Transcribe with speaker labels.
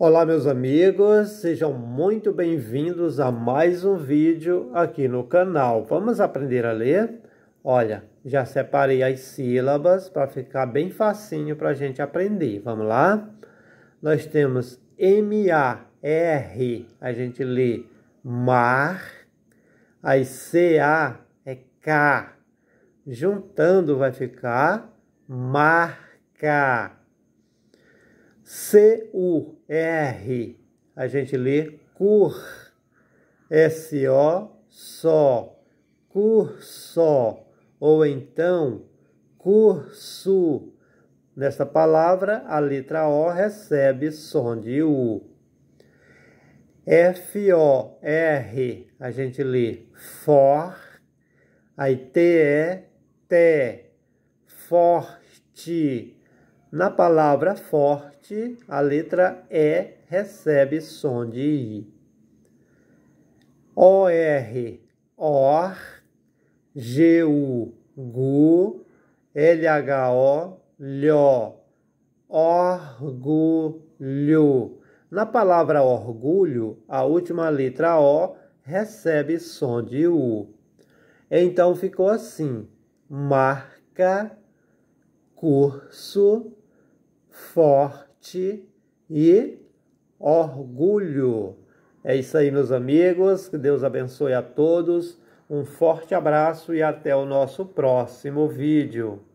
Speaker 1: Olá meus amigos, sejam muito bem-vindos a mais um vídeo aqui no canal. Vamos aprender a ler? Olha, já separei as sílabas para ficar bem facinho para a gente aprender. Vamos lá? Nós temos M-A-R, a gente lê mar, aí C-A é K, juntando vai ficar marca. C-U-R. A gente lê cur. S-O, só. cur só Ou então, curso. Nesta palavra, a letra O recebe som de U. F-O-R, a gente lê for, aí T-E, T, forte, na palavra forte, a letra E recebe som de I. O R OR, L GU, O L LHO, orgulho. Na palavra orgulho, a última letra O recebe som de U. Então ficou assim: marca, curso, forte e orgulho. É isso aí, meus amigos. Que Deus abençoe a todos. Um forte abraço e até o nosso próximo vídeo.